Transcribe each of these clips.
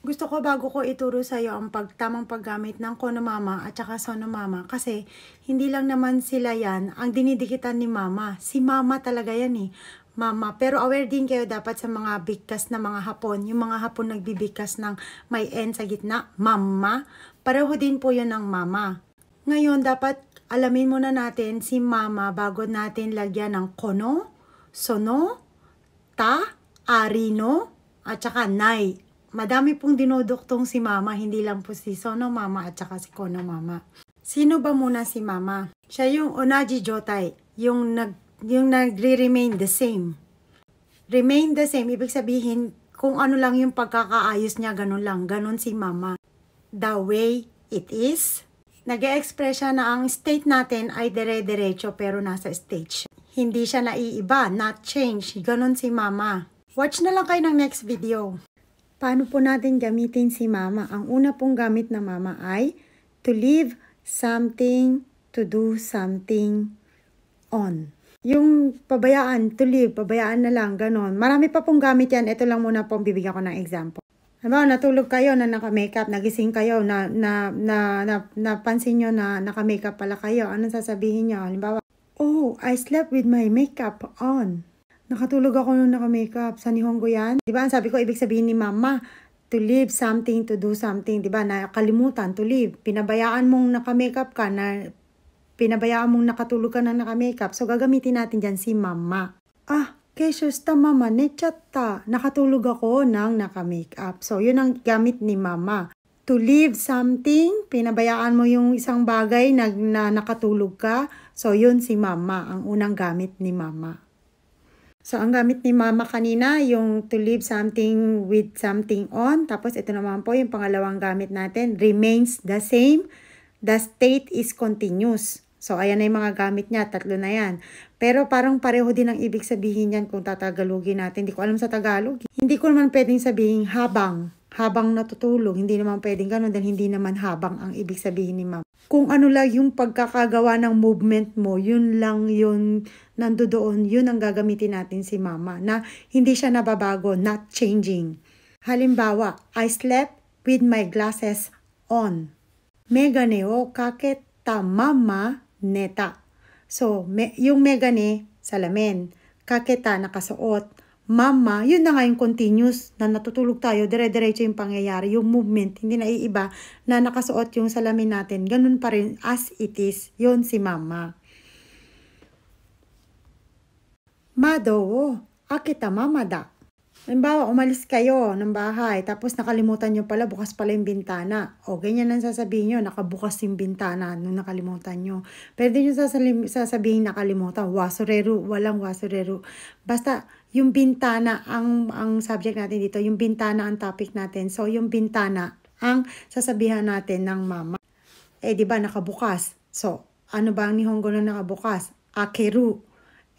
gusto ko bago ko ituro sa iyo ang pagtamang paggamit ng kono mama at saka sono mama kasi hindi lang naman sila yan ang dinidikitan ni mama. Si mama talaga yan eh. Mama. Pero aware din kayo dapat sa mga bigkas na mga hapon. Yung mga hapon nagbibigkas ng may N sa gitna, mama. Pareho din po yun ng mama. Ngayon, dapat alamin muna natin si mama bago natin lagyan ng kono, sono, ta, arino, at saka nai. Madami pong dinodoktong si mama, hindi lang po si Sono Mama at saka si Kono Mama. Sino ba muna si mama? Siya yung Onaji Jotai, yung, nag, yung nagre-remain the same. Remain the same, ibig sabihin kung ano lang yung pagkakaayos niya, ganun lang, ganun si mama. The way it is, nag express siya na ang state natin ay dire-diretso pero nasa stage. Hindi siya naiiba, not change, ganun si mama. Watch na lang kayo ng next video. Paano po natin gamitin si mama? Ang una pong gamit na mama ay to leave something, to do something on. Yung pabayaan, to leave, pabayaan na lang, ganun. Marami pa pong gamit yan. Ito lang muna pong bibigyan ko ng example. Halimbawa, natulog kayo na naka-makeup, nagising kayo, na, na, na, na, napansin nyo na naka-makeup pala kayo. Anong sasabihin nyo? Halimbawa, oh, I slept with my makeup on. Nakatulog ako nung naka-makeup sa Nihongo yan. Diba, ang sabi ko, ibig sabihin ni mama, to live something, to do something, ba diba, nakalimutan, to live. Pinabayaan mong naka-makeup ka na pinabayaan mong nakatulog ka na naka-makeup. So, gagamitin natin dyan si mama. Ah, Keshes ta mama ni Nakatulog ako ng naka-makeup. So, yun ang gamit ni mama. To leave something, pinabayaan mo yung isang bagay na, na nakatulog ka. So, yun si mama, ang unang gamit ni mama. So, ang gamit ni mama kanina, yung to leave something with something on. Tapos, ito naman po yung pangalawang gamit natin. Remains the same. The state is continuous. So, ayan na yung mga gamit niya. Tatlo na yan. Pero parang pareho din ang ibig sabihin yan kung tatagalogin natin. Hindi ko alam sa Tagalog. Hindi ko naman pwedeng sabihin habang habang natutulog. Hindi naman pwedeng ganun dahil hindi naman habang ang ibig sabihin ni ma'am. Kung ano lang yung pagkakagawa ng movement mo, yun lang yun nandoon, yun ang gagamitin natin si mama na hindi siya nababago, not changing. Halimbawa, I slept with my glasses on. Megane o kaket mama neta. So, me, yung megane, salamin. Kaketa, nakasuot mama, yun na nga yung continuous na natutulog tayo, dire-diretso yung pangyayari, yung movement, hindi na iiba na nakasuot yung salamin natin. Ganun pa rin as it is, yun si mama. Mado, oh, akita mama da. Halimbawa, umalis kayo ng bahay, tapos nakalimutan nyo pala, bukas pala yung bintana. O, ganyan ang sasabihin nyo, nakabukas yung bintana nung nakalimutan nyo. Pwede nyo sasabihin nakalimutan, wasurero, walang wasurero. Basta, yung bintana, ang, ang subject natin dito, yung bintana ang topic natin. So, yung bintana ang sasabihan natin ng mama. Eh, di ba, nakabukas. So, ano ba ang nihongo na nakabukas? Akeru.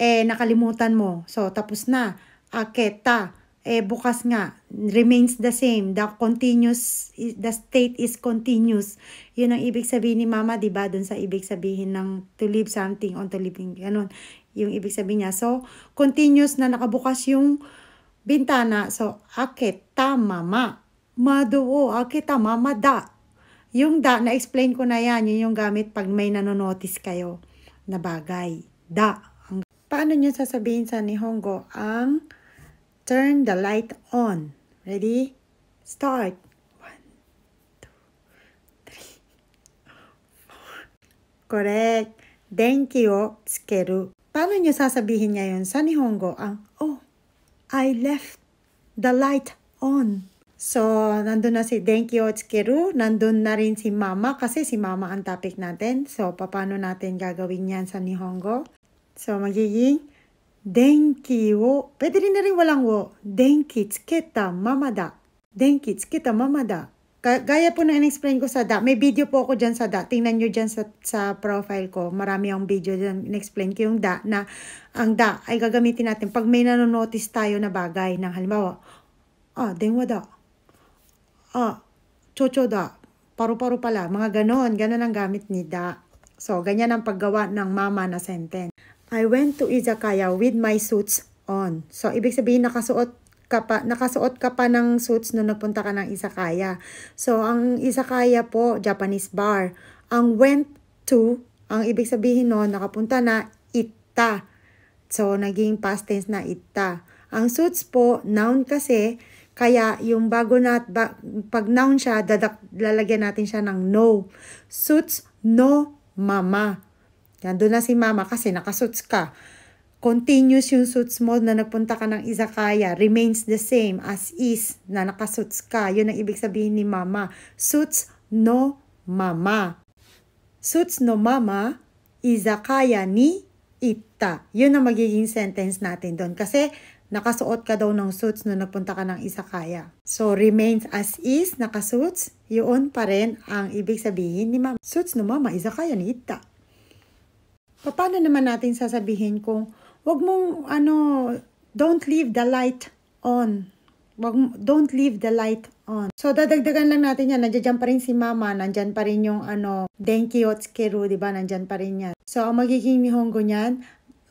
Eh, nakalimutan mo. So, tapos na. Aketa eh bukas nga remains the same the continuous the state is continuous yun ang ibig sabihin ni mama di ba doon sa ibig sabihin ng to live something on to living ganun yung ibig sabihin niya so continuous na nakabukas yung bintana so akita mama maduo akita mama da yung da na explain ko na yan yun yung gamit pag may nanonotice kayo na bagay da paano niyo sasabihin sa Nihongo Hongo ang turn the light on. Ready? Start. One, two, three, Correct. Denki o tsukeru. Paano nyo sasabihin ngayon sa Nihongo ang, oh, I left the light on. So, nandun na si Denki o tsukeru. nandun na rin si Mama kasi si Mama ang topic natin. So, paano natin gagawin yan sa Nihongo? So, magiging 電気を、pwede rin na walang wo, 電気つけたままだ。電気つけたままだ。Gaya po na in-explain ko sa da. May video po ako dyan sa da. Tingnan nyo dyan sa, sa profile ko. Marami akong video dyan in-explain ko yung da na ang da ay gagamitin natin pag may nanonotice tayo na bagay Nang halimbawa, ah, denwa da, ah, chocho da, paru-paru pala, mga ganon. Ganon ang gamit ni da. So, ganyan ang paggawa ng mama na sentence. I went to izakaya with my suits on. So, ibig sabihin nakasuot ka pa, nakasuot ka pa ng suits nung nagpunta ka ng izakaya. So, ang izakaya po, Japanese bar. Ang went to, ang ibig sabihin no, nakapunta na ita. So, naging past tense na ita. Ang suits po, noun kasi, kaya yung bago na, ba, pag noun siya, dadak, lalagyan natin siya ng no. Suits no mama. Nandun na si mama kasi nakasuits ka. Continuous yung suits mo na nagpunta ka ng izakaya. Remains the same as is na nakasuits ka. Yun ang ibig sabihin ni mama. Suits no mama. Suits no mama, izakaya ni ita. Yun ang magiging sentence natin doon. Kasi nakasuot ka daw ng suits nung nagpunta ka ng izakaya. So, remains as is, nakasuits, yun pa rin ang ibig sabihin ni mama. Suits no mama, izakaya ni ita paano naman natin sasabihin kung wag mong ano don't leave the light on. Wag, don't leave the light on. So, dadagdagan lang natin yan. Nandiyan pa rin si Mama. Nandiyan pa rin yung ano, Denki Otsukeru, di ba? Nandiyan pa rin yan. So, ang magiging nihongo niyan,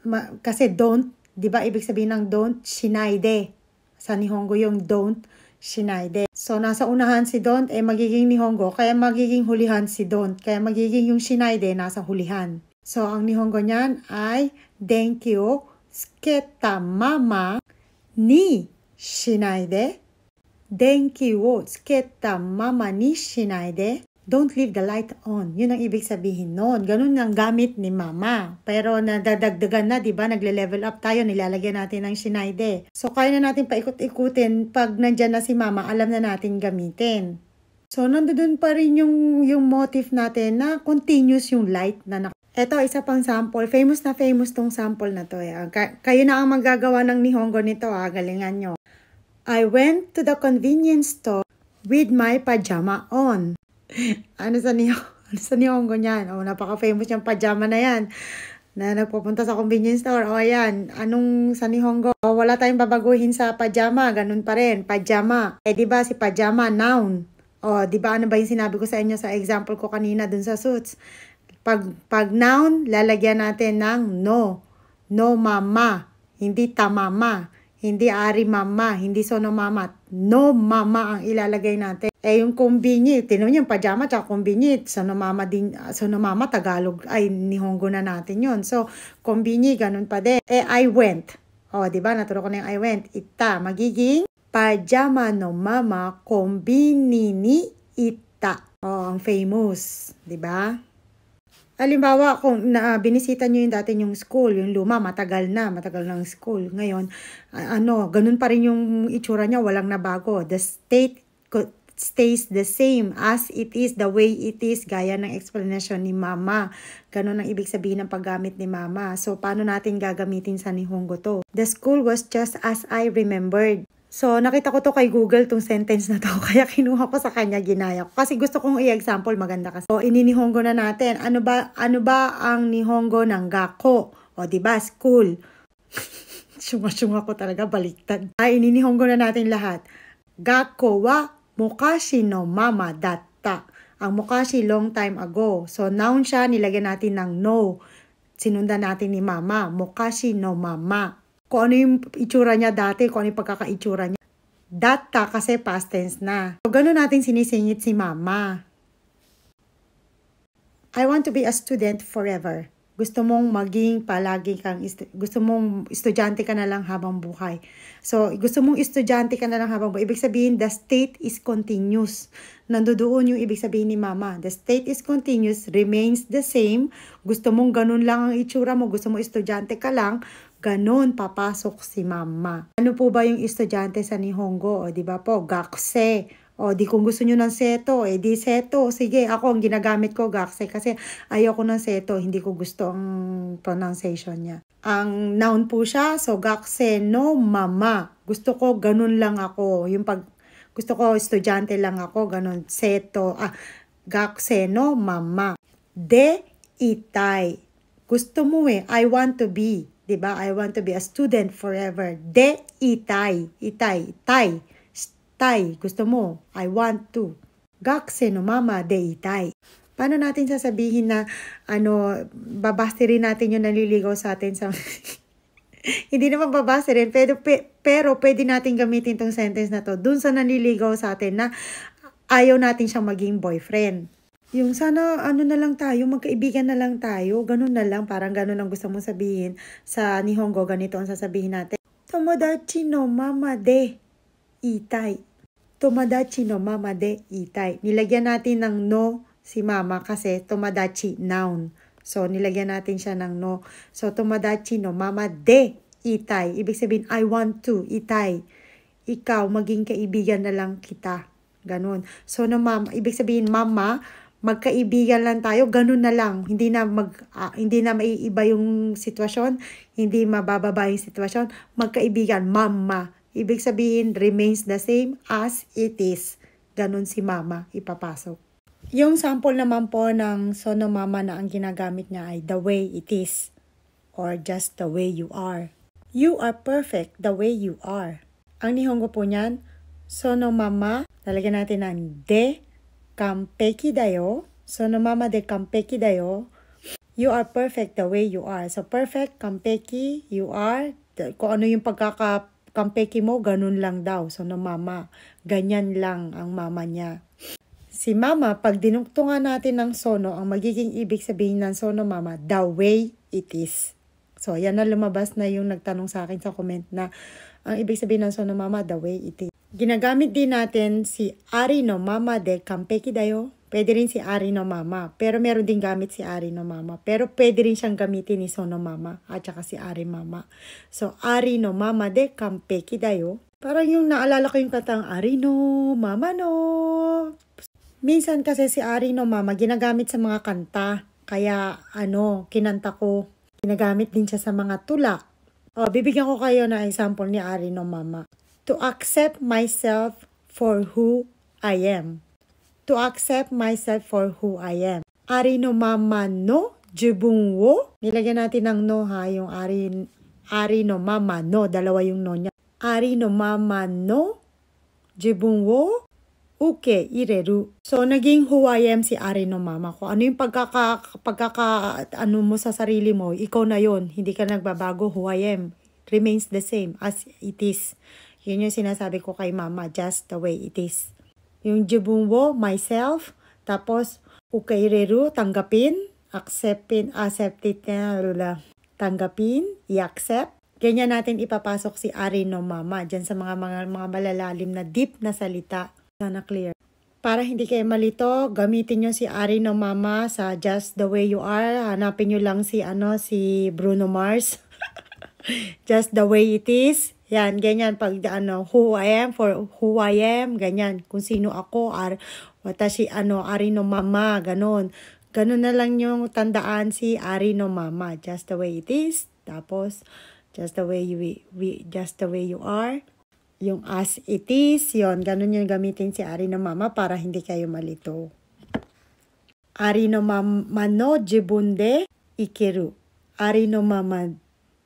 ma- kasi don't, di ba? Ibig sabihin ng don't, shinaide. Sa nihongo yung don't, shinaide. So, nasa unahan si don't, eh magiging nihongo. Kaya magiging hulihan si don't. Kaya magiging yung shinaide, nasa hulihan. So, ang Nihongo niyan ay Denki o tsuketa mama ni shinai de. Denki wo tsuketa mama ni shinai de. Don't leave the light on. Yun ang ibig sabihin noon. Ganun ang gamit ni mama. Pero nadadagdagan na, di ba? Nagle-level up tayo, nilalagyan natin ng shinai de. So, kaya na natin paikot-ikutin pag nandyan na si mama, alam na natin gamitin. So, nandoon pa rin yung, yung motif natin na continuous yung light na nak Ito, isa pang sample. Famous na famous tong sample na to. Eh. Ah, ka kayo na ang magagawa ng nihongo nito. Ha? Ah. Galingan nyo. I went to the convenience store with my pajama on. ano sa nihongo? Ano sa nihongo niyan? Oh, napaka-famous yung pajama na yan. Na nagpupunta sa convenience store. O, oh, ayan. Anong sa nihongo? Oh, wala tayong babaguhin sa pajama. Ganun pa rin. Pajama. Eh, di ba si pajama, noun. O, di ba ano ba yung sinabi ko sa inyo sa example ko kanina dun sa suits? Pag, pag noun, lalagyan natin ng no. No mama. Hindi tamama. Hindi ari mama. Hindi sono mama. No mama ang ilalagay natin. Eh yung kombinyi, tinan yung pajama tsaka kombinyi, sono mama din, ah, sono mama Tagalog, ay nihongo na natin yon So, kombinyi, ganun pa din. Eh, I went. O, oh, di ba? Naturo ko na yung I went. Ita, magiging pajama no mama kombini ni ita. Oh, ang famous, 'di ba? Halimbawa, kung na, binisita nyo yung dati yung school, yung luma, matagal na, matagal ng school. Ngayon, uh, ano, ganun pa rin yung itsura niya, walang nabago. The state stays the same as it is, the way it is, gaya ng explanation ni Mama. Ganun ang ibig sabihin ng paggamit ni Mama. So, paano natin gagamitin sa Nihongo to? The school was just as I remembered. So, nakita ko to kay Google tong sentence na to. Kaya kinuha ko sa kanya, ginaya ko. Kasi gusto kong i-example, maganda kasi. So, ininihongo na natin. Ano ba, ano ba ang nihongo ng gako? O, di ba? School. Sunga-sunga ko talaga, baliktad. Ay, ah, ininihongo na natin lahat. Gako wa mukashi no mama datta. Ang mukashi long time ago. So, noun siya, nilagyan natin ng no. Sinundan natin ni mama. Mukashi no mama kung ano yung itsura niya dati, kung ano yung pagkakaitsura niya. Data kasi past tense na. So, ganun natin sinisingit si mama. I want to be a student forever. Gusto mong maging palagi kang, gusto mong estudyante ka na lang habang buhay. So, gusto mong estudyante ka na lang habang buhay. Ibig sabihin, the state is continuous. Nandoon yung ibig sabihin ni mama. The state is continuous, remains the same. Gusto mong ganun lang ang itsura mo. Gusto mong estudyante ka lang Ganon papasok si mama. Ano po ba yung estudyante sa Nihongo? O, di ba po? Gakse. O, di kung gusto nyo ng seto, eh di seto. Sige, ako ang ginagamit ko, gakse. Kasi ayoko ng seto, hindi ko gusto ang pronunciation niya. Ang noun po siya, so gakse no mama. Gusto ko, ganun lang ako. Yung pag, gusto ko, estudyante lang ako, ganun. Seto, ah, gakse no mama. De itay. Gusto mo eh, I want to be. 'di ba? I want to be a student forever. De itay, itay, itay. Stay, gusto mo. I want to. Gakse no mama de itay. Paano natin sasabihin na ano babasti rin natin yung naliligaw sa atin sa Hindi naman babase rin, pero, pero pwede natin gamitin itong sentence na to dun sa naliligaw sa atin na ayaw natin siyang maging boyfriend. Yung sana ano na lang tayo, magkaibigan na lang tayo, ganun na lang, parang ganun ang gusto mong sabihin sa Nihongo, ganito ang sasabihin natin. Tomodachi no mama de itay. Tomodachi no mama de itay. Nilagyan natin ng no si mama kasi tomodachi noun. So, nilagyan natin siya ng no. So, tomodachi no mama de itay. Ibig sabihin, I want to, itay. Ikaw, maging kaibigan na lang kita. Ganun. So, no, mama, ibig sabihin, mama, magkaibigan lang tayo, ganun na lang. Hindi na mag uh, hindi na maiiba yung sitwasyon, hindi mabababa yung sitwasyon. Magkaibigan, mama. Ibig sabihin remains the same as it is. Ganun si mama ipapasok. Yung sample naman po ng sono mama na ang ginagamit niya ay the way it is or just the way you are. You are perfect the way you are. Ang nihongo po niyan, sono mama, talaga natin ng de 完璧だよ。そのままで完璧だよ。You are perfect the way you are. So perfect, kampeki, you are. Kung ano yung pagkaka kampeki mo, ganun lang daw. So no mama, ganyan lang ang mama niya. Si mama, pag dinugtungan natin ng sono, ang magiging ibig sabihin ng sono mama, the way it is. So yan na lumabas na yung nagtanong sa akin sa comment na ang ibig sabihin ng sono mama, the way it is. Ginagamit din natin si Ari no Mama de Campequidayo. Pwede rin si Ari no Mama. Pero meron din gamit si Ari no Mama. Pero pwede rin siyang gamitin ni Sono Mama at saka si Ari Mama. So, Ari no Mama de Campequidayo. Parang yung naalala ko yung katang Ari no Mama no. Minsan kasi si Ari no Mama ginagamit sa mga kanta. Kaya ano, kinanta ko. Ginagamit din siya sa mga tula. O, bibigyan ko kayo na example ni Ari no Mama to accept myself for who I am. To accept myself for who I am. Ari no mama no jibung wo. Nilagyan natin ng no ha, yung ari, ari no mama no. Dalawa yung no niya. Ari no mama no jibung wo uke ireru. So, naging who I am si Ari no mama ko. Ano yung pagkaka, pagkaka, ano mo sa sarili mo, ikaw na yon Hindi ka nagbabago, who I am remains the same as it is. Yun yung sinasabi ko kay mama, just the way it is. Yung jibungwo, myself, tapos ukaireru, tanggapin, acceptin, it na lula. Tanggapin, i-accept. Ganyan natin ipapasok si Ari no Mama dyan sa mga, mga, mga malalalim na deep na salita. Sana clear. Para hindi kayo malito, gamitin nyo si Ari no Mama sa Just the Way You Are. Hanapin nyo lang si, ano, si Bruno Mars. Just the way it is. Yan, ganyan. Pag ano, who I am for who I am, ganyan. Kung sino ako, ar, watashi, ano, ari no mama, ganun. Ganun na lang yung tandaan si ari no mama. Just the way it is. Tapos, just the way you, we, just the way you are yung as it is, yon ganun yung gamitin si Ari ng mama para hindi kayo malito. Ari no mama no jibunde ikeru. Ari no mama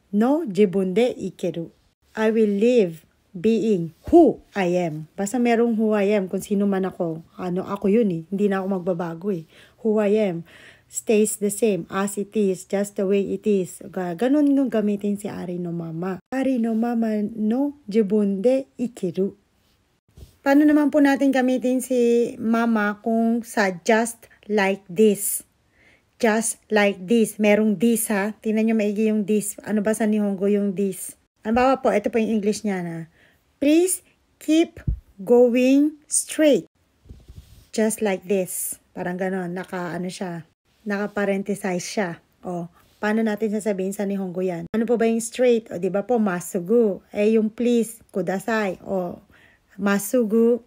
no jibunde ikeru. I will live being who I am. Basta merong who I am, kung sino man ako, ano ako yun eh. Hindi na ako magbabago eh. Who I am stays the same as it is, just the way it is. Ganon yung gamitin si Ari no Mama. Ari no Mama no jibunde ikiru. Paano naman po natin gamitin si Mama kung sa just like this? Just like this. Merong this ha. Tingnan nyo maigi yung this. Ano ba sa Nihongo yung this? Ang bawa po, ito po yung English niya na, please keep going straight. Just like this. Parang ganon, naka ano siya, naka-parentesize siya. O, paano natin sasabihin sa Nihongo yan? Ano po ba yung straight? O, di ba po, masugu. Eh, yung please, kudasai. O, masugu,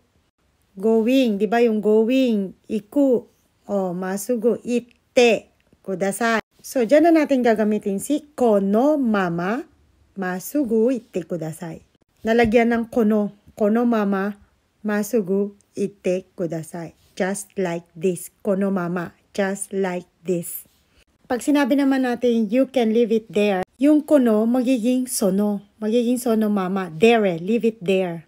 going. Di ba yung going, iku. O, masugu, itte, kudasai. So, dyan na natin gagamitin si kono mama masugu ite kudasai. Nalagyan ng kono, kono mama, masugu ite kudasai. Just like this, kono mama, just like this. Pag sinabi naman natin, you can leave it there, yung kono magiging sono. Magiging sono mama. There, leave it there.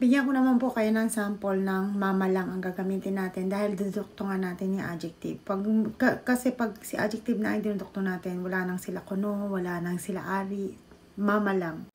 Bigyan ko naman po kayo ng sample ng mama lang ang gagamitin natin dahil duduktungan natin yung adjective. Pag, kasi pag si adjective na ay dinudukto natin, wala nang sila kono, wala nang sila ari, mama lang.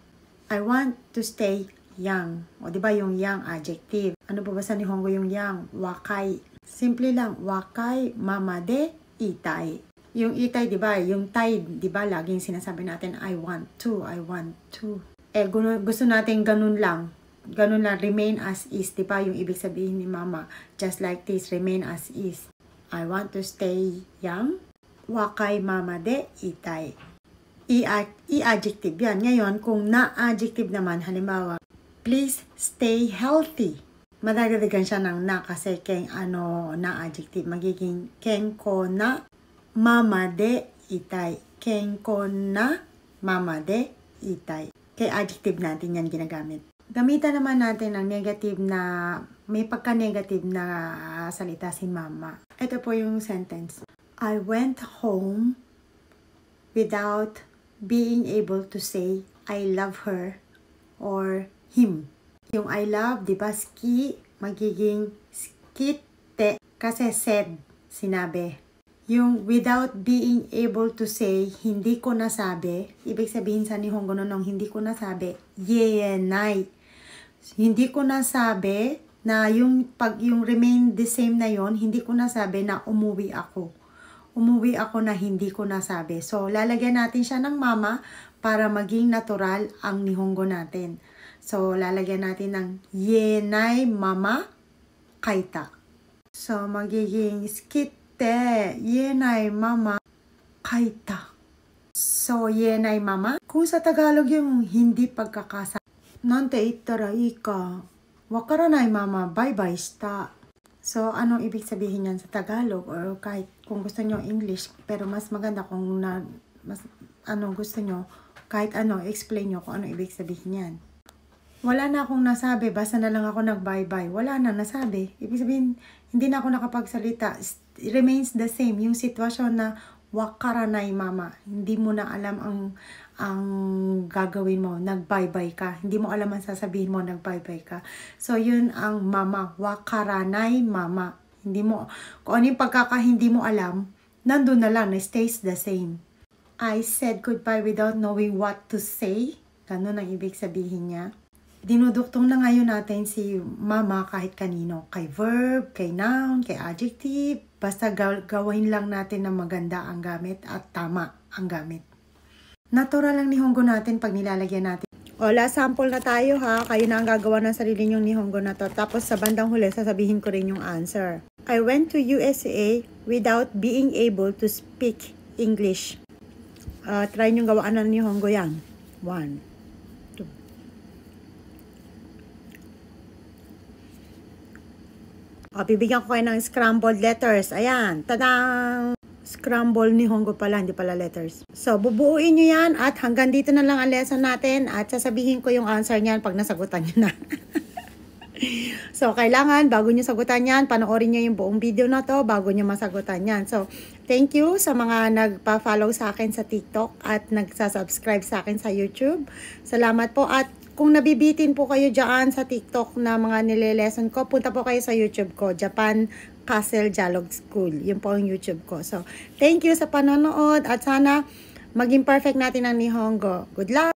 I want to stay young. O, di ba yung young adjective? Ano pa basa ni Hongo yung young? Wakai. Simple lang, wakai mama de itay. Yung itay, di ba? Yung tide, di ba? Laging sinasabi natin, I want to, I want to. Eh, gusto natin ganun lang. Ganun lang, remain as is, di ba? Yung ibig sabihin ni mama, just like this, remain as is. I want to stay young. Wakai mama de itay i-adjective yan. Ngayon, kung na-adjective naman, halimbawa, please stay healthy. Madadagdagan siya ng na kasi keng ano na-adjective. Magiging keng ko na mama de itay. Keng ko na mama de itay. Kay adjective natin yan ginagamit. Gamitan naman natin ang negative na, may pagka-negative na salita si mama. Ito po yung sentence. I went home without being able to say, I love her or him. Yung I love, di ba, ski, magiging skite kasi said, sinabi. Yung without being able to say, hindi ko nasabi, ibig sabihin sa Nihongo nung hindi ko nasabi, yeyenai. Hindi ko nasabi na yung, pag, yung remain the same na yon hindi ko nasabi na umuwi ako umuwi ako na hindi ko nasabi. So, lalagyan natin siya ng mama para maging natural ang nihongo natin. So, lalagyan natin ng yenai mama kaita. So, magiging skitte yenai mama kaita. So, yenai mama. Kung sa Tagalog yung hindi pagkakasa. Nante ittara ika. Wakaranay mama, bye-bye shita. So, anong ibig sabihin yan sa Tagalog or kahit kung gusto nyo English, pero mas maganda kung na, mas, ano gusto nyo, kahit ano, explain nyo kung ano ibig sabihin yan. Wala na akong nasabi, basta na lang ako nag-bye-bye. Wala na, nasabi. Ibig sabihin, hindi na ako nakapagsalita. It remains the same. Yung sitwasyon na wakaranay mama. Hindi mo na alam ang, ang gagawin mo. Nag-bye-bye ka. Hindi mo alam ang sasabihin mo, nag-bye-bye ka. So, yun ang mama. Wakaranay mama. Hindi mo, kung ano yung hindi mo alam, nandun na lang, na stays the same. I said goodbye without knowing what to say. Ganun ang ibig sabihin niya. Dinuduktong na ngayon natin si mama kahit kanino. Kay verb, kay noun, kay adjective. Basta gawin lang natin na maganda ang gamit at tama ang gamit. Natural lang ni Hongo natin pag nilalagyan natin o, last sample na tayo ha. Kayo na ang gagawa ng sarili nyong nihongo na to. Tapos sa bandang huli, sasabihin ko rin yung answer. I went to USA without being able to speak English. Uh, try nyong gawaan ng nihongo yan. One. Two. O, bibigyan ko kayo ng scrambled letters. Ayan. Tadang! Scramble ni Hongo pala, hindi pala letters. So, bubuuin nyo yan at hanggang dito na lang ang lesson natin at sasabihin ko yung answer niyan pag nasagutan nyo na. so, kailangan bago nyo sagutan yan, panoorin nyo yung buong video na to bago nyo masagutan yan. So, thank you sa mga nagpa-follow sa akin sa TikTok at nagsasubscribe sa akin sa YouTube. Salamat po at kung nabibitin po kayo dyan sa TikTok na mga nilelesson ko, punta po kayo sa YouTube ko, Japan Castle Dialogue School. Yun po ang YouTube ko. So, thank you sa panonood at sana maging perfect natin ang Nihongo. Good luck!